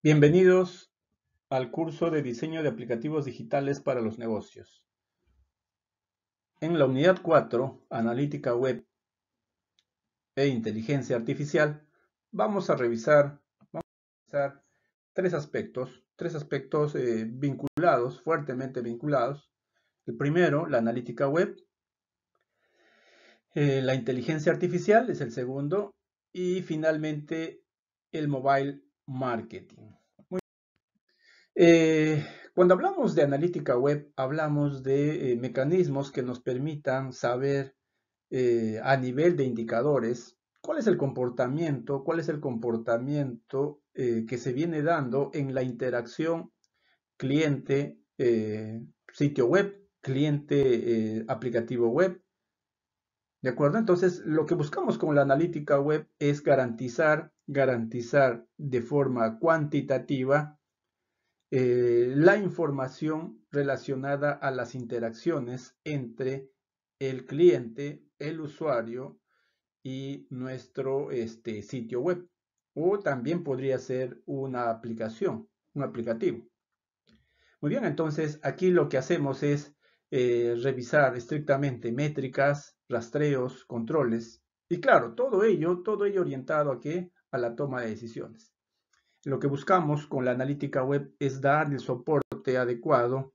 Bienvenidos al curso de diseño de aplicativos digitales para los negocios. En la unidad 4, analítica web e inteligencia artificial, vamos a revisar, vamos a tres aspectos, tres aspectos eh, vinculados, fuertemente vinculados. El primero, la analítica web. Eh, la inteligencia artificial es el segundo. Y finalmente, el mobile marketing. Eh, cuando hablamos de analítica web, hablamos de eh, mecanismos que nos permitan saber eh, a nivel de indicadores cuál es el comportamiento, cuál es el comportamiento que se viene dando en la interacción cliente sitio web, cliente aplicativo web, ¿De acuerdo? Entonces, lo que buscamos con la analítica web es garantizar garantizar de forma cuantitativa eh, la información relacionada a las interacciones entre el cliente, el usuario y nuestro este, sitio web. O también podría ser una aplicación, un aplicativo. Muy bien, entonces aquí lo que hacemos es eh, revisar estrictamente métricas, rastreos, controles. Y claro, todo ello, todo ello orientado a que a la toma de decisiones. Lo que buscamos con la analítica web es dar el soporte adecuado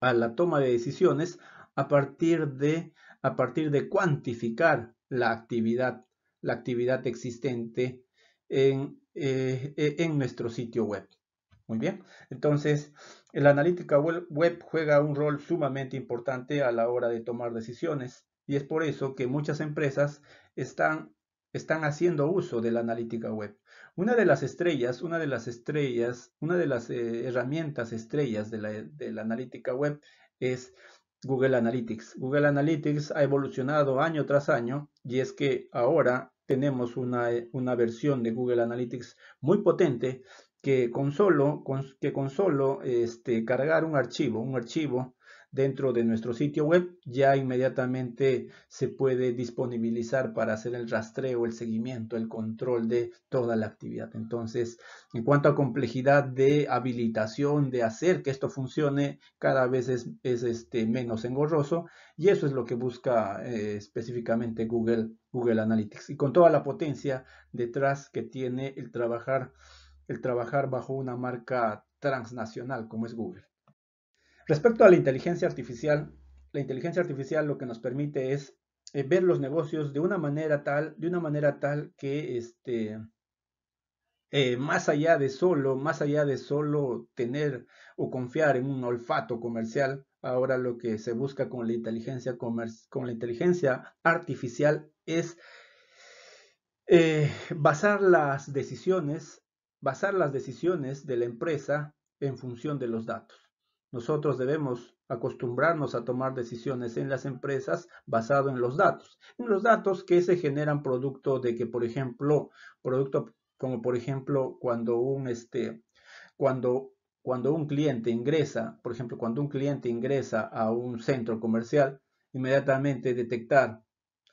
a la toma de decisiones a partir de, a partir de cuantificar la actividad, la actividad existente en, eh, e, en nuestro sitio web. Muy bien, entonces la analítica web juega un rol sumamente importante a la hora de tomar decisiones y es por eso que muchas empresas están están haciendo uso de la analítica web. Una de las estrellas, una de las estrellas, una de las eh, herramientas estrellas de la, analítica web es Google Analytics. Google Analytics ha evolucionado año tras año y es que ahora tenemos una, una versión de Google Analytics muy potente que con solo, que con solo este, cargar un archivo, un archivo dentro de nuestro sitio web, ya inmediatamente se puede disponibilizar para hacer el rastreo, el seguimiento, el control de toda la actividad. Entonces, en cuanto a complejidad de habilitación, de hacer que esto funcione, cada vez es, este, menos engorroso y eso es lo que busca eh, específicamente Google, Google Analytics. Y con toda la potencia detrás que tiene el trabajar, el trabajar bajo una marca transnacional como es Google. Respecto a la inteligencia artificial, la inteligencia artificial lo que nos permite es eh, ver los negocios de una manera tal, de una manera tal que este, eh, más allá de solo, más allá de solo tener o confiar en un olfato comercial, ahora lo que se busca con la inteligencia, con la inteligencia artificial es eh, basar las decisiones, basar las decisiones de la empresa en función de los datos. Nosotros debemos acostumbrarnos a tomar decisiones en las empresas basado en los datos, en los datos que se generan producto de que, por ejemplo, producto como por ejemplo cuando un este cuando cuando un cliente ingresa, por ejemplo, cuando un cliente ingresa a un centro comercial, inmediatamente detectar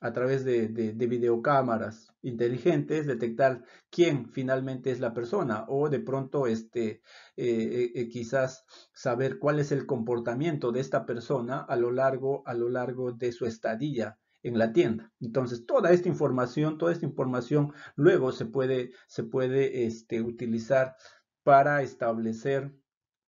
a través de, videocámaras inteligentes detectar quién finalmente es la persona o de pronto este, eh, eh, quizás saber cuál es el comportamiento de esta persona a lo largo, a lo largo de su estadía en la tienda. Entonces, toda esta información, toda esta información luego se puede, se puede este, utilizar para establecer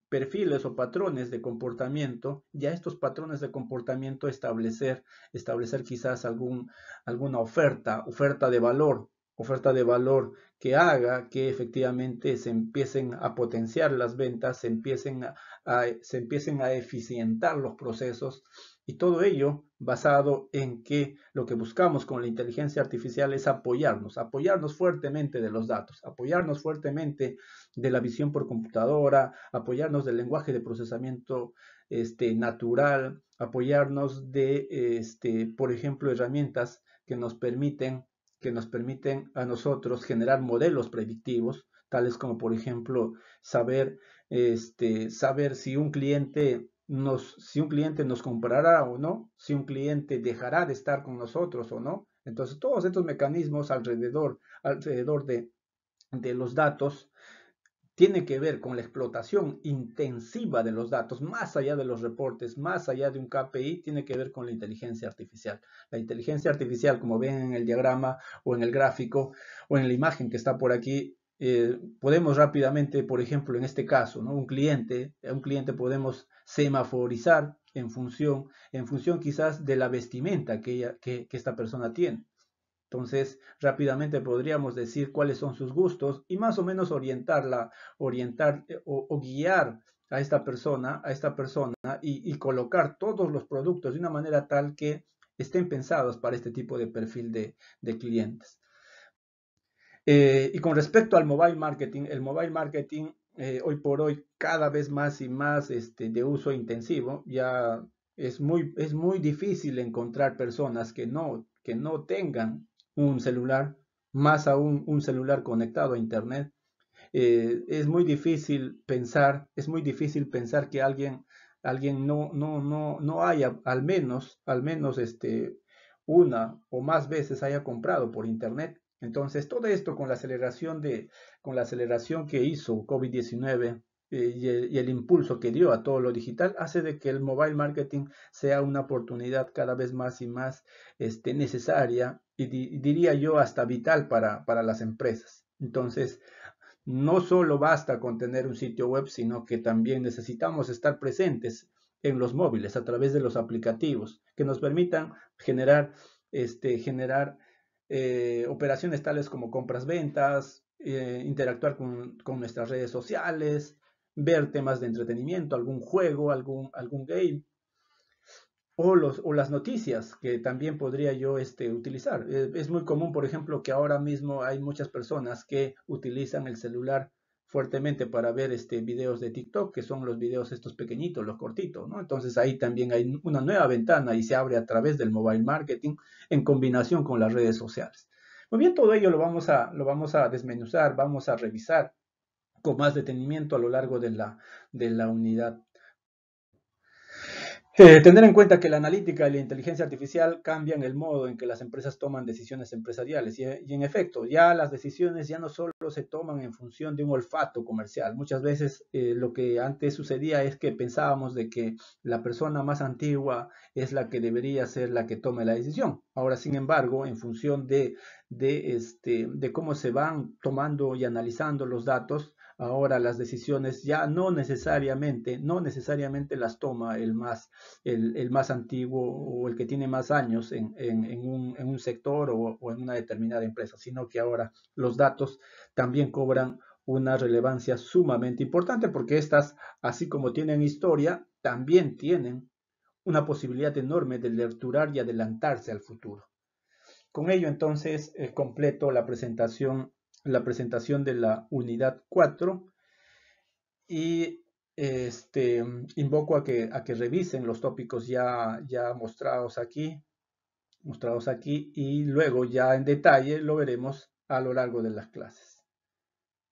perfiles o patrones de comportamiento ya estos patrones de comportamiento establecer, establecer quizás algún, alguna oferta, oferta de valor oferta de valor que haga que efectivamente se empiecen a potenciar las ventas, se empiecen a, se empiecen a eficientar los procesos y todo ello basado en que lo que buscamos con la inteligencia artificial es apoyarnos, apoyarnos fuertemente de los datos, apoyarnos fuertemente de la visión por computadora, apoyarnos del lenguaje de procesamiento este, natural, apoyarnos de, este, por ejemplo, herramientas que nos permiten que nos permiten a nosotros generar modelos predictivos, tales como por ejemplo saber, este, saber si un cliente nos, si un cliente nos comprará o no, si un cliente dejará de estar con nosotros o no. Entonces, todos estos mecanismos alrededor, alrededor de, de los datos tiene que ver con la explotación intensiva de los datos, más allá de los reportes, más allá de un KPI, tiene que ver con la inteligencia artificial. La inteligencia artificial, como ven en el diagrama o en el gráfico o en la imagen que está por aquí, eh, podemos rápidamente, por ejemplo, en este caso, ¿no? un cliente, un cliente podemos semaforizar en función, en función quizás de la vestimenta que esta persona tiene. Entonces, rápidamente podríamos decir cuáles son sus gustos y más o menos orientarla, orientar eh, o, guiar a esta persona, a esta persona y, colocar todos los productos de una manera tal que estén pensados para este tipo de perfil de, clientes. Eh, y con respecto al mobile marketing, el mobile marketing eh, hoy por hoy cada vez más y más este, de uso intensivo, ya es muy, es muy difícil encontrar personas que no, que no tengan un celular, más aún un celular conectado a Internet, eh, es muy difícil pensar, es muy difícil pensar que alguien, alguien no, no, no, no haya al menos, al menos este, una o más veces haya comprado por Internet. Entonces, todo esto con la aceleración de, con la aceleración que hizo COVID-19 eh, y el, impulso que dio a todo lo digital hace de que el mobile marketing sea una oportunidad cada vez más y más este, necesaria y diría yo hasta vital para, las empresas. Entonces, no solo basta con tener un sitio web, sino que también necesitamos estar presentes en los móviles a través de los aplicativos que nos permitan generar, este, generar eh, operaciones tales como compras-ventas, eh, interactuar con, con, nuestras redes sociales, ver temas de entretenimiento, algún juego, algún, algún game, o, los, o las noticias que también podría yo este, utilizar. Eh, es muy común, por ejemplo, que ahora mismo hay muchas personas que utilizan el celular fuertemente para ver este, videos de TikTok, que son los videos estos pequeñitos, los cortitos, ¿no? Entonces ahí también hay una nueva ventana y se abre a través del mobile marketing en combinación con las redes sociales. Muy bien, todo ello lo vamos a, lo vamos a desmenuzar, vamos a revisar con más detenimiento a lo largo de la, de la unidad. Eh, tener en cuenta que la analítica y la inteligencia artificial cambian el modo en que las empresas toman decisiones empresariales. Y, en efecto, ya las decisiones ya no solo se toman en función de un olfato comercial. Muchas veces eh, lo que antes sucedía es que pensábamos de que la persona más antigua es la que debería ser la que tome la decisión. Ahora, sin embargo, en función de, este, de cómo se van tomando y analizando los datos, Ahora las decisiones ya no necesariamente, no necesariamente las toma el más, el, más antiguo o el que tiene más años en, un, sector o, en una determinada empresa, sino que ahora los datos también cobran una relevancia sumamente importante porque estas, así como tienen historia, también tienen una posibilidad enorme de lecturar y adelantarse al futuro. Con ello entonces eh, completo la presentación la presentación de la unidad 4 y este, invoco a que, a que revisen los tópicos ya, ya mostrados aquí mostrados aquí y luego ya en detalle lo veremos a lo largo de las clases.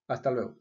Hasta luego.